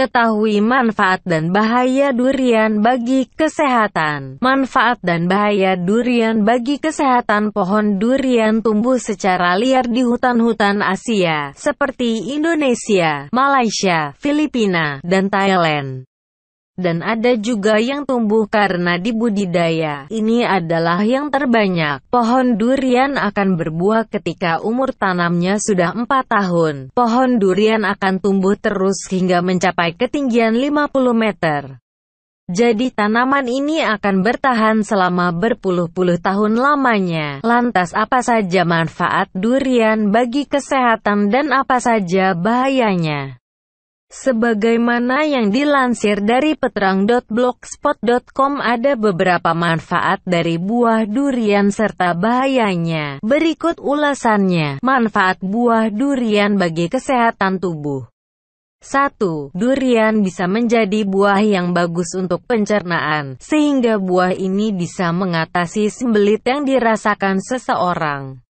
Ketahui manfaat dan bahaya durian bagi kesehatan. Manfaat dan bahaya durian bagi kesehatan pohon durian tumbuh secara liar di hutan-hutan Asia, seperti Indonesia, Malaysia, Filipina, dan Thailand dan ada juga yang tumbuh karena dibudidaya. Ini adalah yang terbanyak. Pohon durian akan berbuah ketika umur tanamnya sudah 4 tahun. Pohon durian akan tumbuh terus hingga mencapai ketinggian 50 meter. Jadi tanaman ini akan bertahan selama berpuluh-puluh tahun lamanya. Lantas apa saja manfaat durian bagi kesehatan dan apa saja bahayanya? Sebagaimana yang dilansir dari petrang.blogspot.com, ada beberapa manfaat dari buah durian serta bahayanya. Berikut ulasannya. Manfaat buah durian bagi kesehatan tubuh. 1. Durian bisa menjadi buah yang bagus untuk pencernaan, sehingga buah ini bisa mengatasi sembelit yang dirasakan seseorang.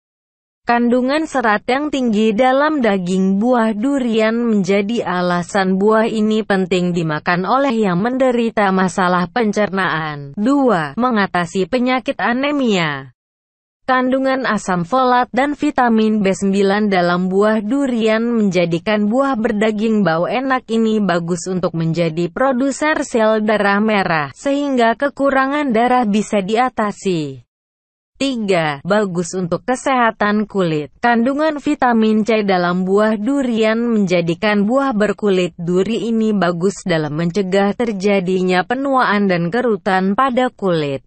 Kandungan serat yang tinggi dalam daging buah durian menjadi alasan buah ini penting dimakan oleh yang menderita masalah pencernaan. 2. Mengatasi penyakit anemia Kandungan asam folat dan vitamin B9 dalam buah durian menjadikan buah berdaging bau enak ini bagus untuk menjadi produser sel darah merah, sehingga kekurangan darah bisa diatasi. 3. Bagus untuk kesehatan kulit. Kandungan vitamin C dalam buah durian menjadikan buah berkulit duri ini bagus dalam mencegah terjadinya penuaan dan kerutan pada kulit.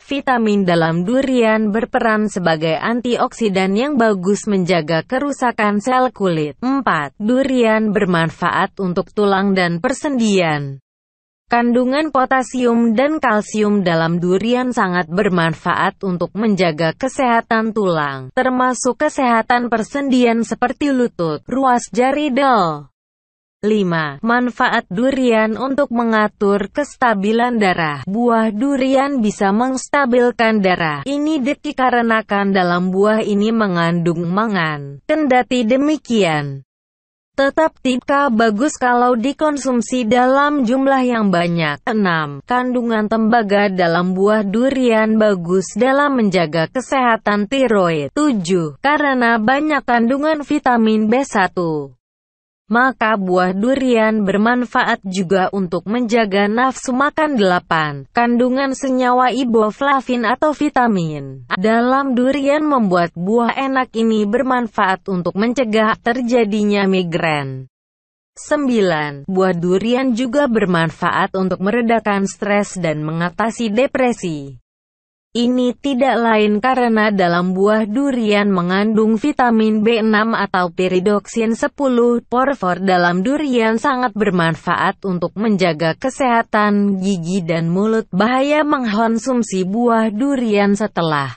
Vitamin dalam durian berperan sebagai antioksidan yang bagus menjaga kerusakan sel kulit. 4. Durian bermanfaat untuk tulang dan persendian. Kandungan potasium dan kalsium dalam durian sangat bermanfaat untuk menjaga kesehatan tulang, termasuk kesehatan persendian seperti lutut, ruas jari del. 5. Manfaat durian untuk mengatur kestabilan darah. Buah durian bisa mengstabilkan darah. Ini dikarenakan dalam buah ini mengandung mangan. Kendati demikian, tetap tipka bagus kalau dikonsumsi dalam jumlah yang banyak. 6. Kandungan tembaga dalam buah durian bagus dalam menjaga kesehatan tiroid. 7. Karena banyak kandungan vitamin B1. Maka buah durian bermanfaat juga untuk menjaga nafsu makan 8. Kandungan senyawa iboflavin atau vitamin dalam durian membuat buah enak ini bermanfaat untuk mencegah terjadinya migrain. 9. Buah durian juga bermanfaat untuk meredakan stres dan mengatasi depresi. Ini tidak lain karena dalam buah durian mengandung vitamin B6 atau piridoksin 10. Porfor dalam durian sangat bermanfaat untuk menjaga kesehatan gigi dan mulut. Bahaya mengkonsumsi buah durian setelah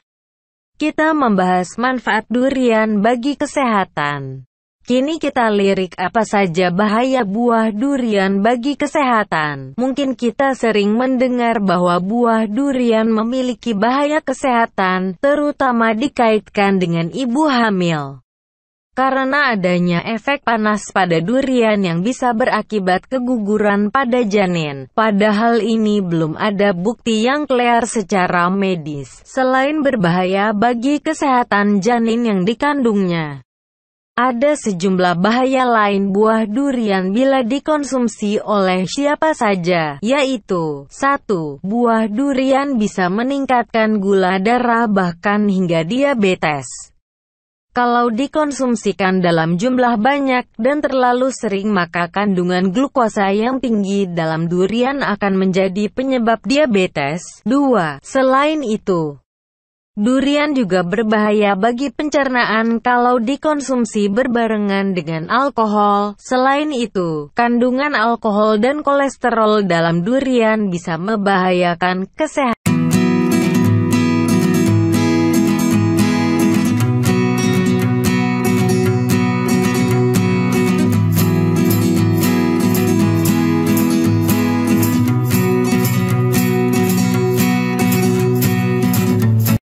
kita membahas manfaat durian bagi kesehatan. Kini kita lirik apa saja bahaya buah durian bagi kesehatan. Mungkin kita sering mendengar bahwa buah durian memiliki bahaya kesehatan, terutama dikaitkan dengan ibu hamil. Karena adanya efek panas pada durian yang bisa berakibat keguguran pada janin, padahal ini belum ada bukti yang clear secara medis, selain berbahaya bagi kesehatan janin yang dikandungnya. Ada sejumlah bahaya lain buah durian bila dikonsumsi oleh siapa saja, yaitu 1. Buah durian bisa meningkatkan gula darah bahkan hingga diabetes. Kalau dikonsumsikan dalam jumlah banyak dan terlalu sering maka kandungan glukosa yang tinggi dalam durian akan menjadi penyebab diabetes. 2. Selain itu, Durian juga berbahaya bagi pencernaan kalau dikonsumsi berbarengan dengan alkohol. Selain itu, kandungan alkohol dan kolesterol dalam durian bisa membahayakan kesehatan.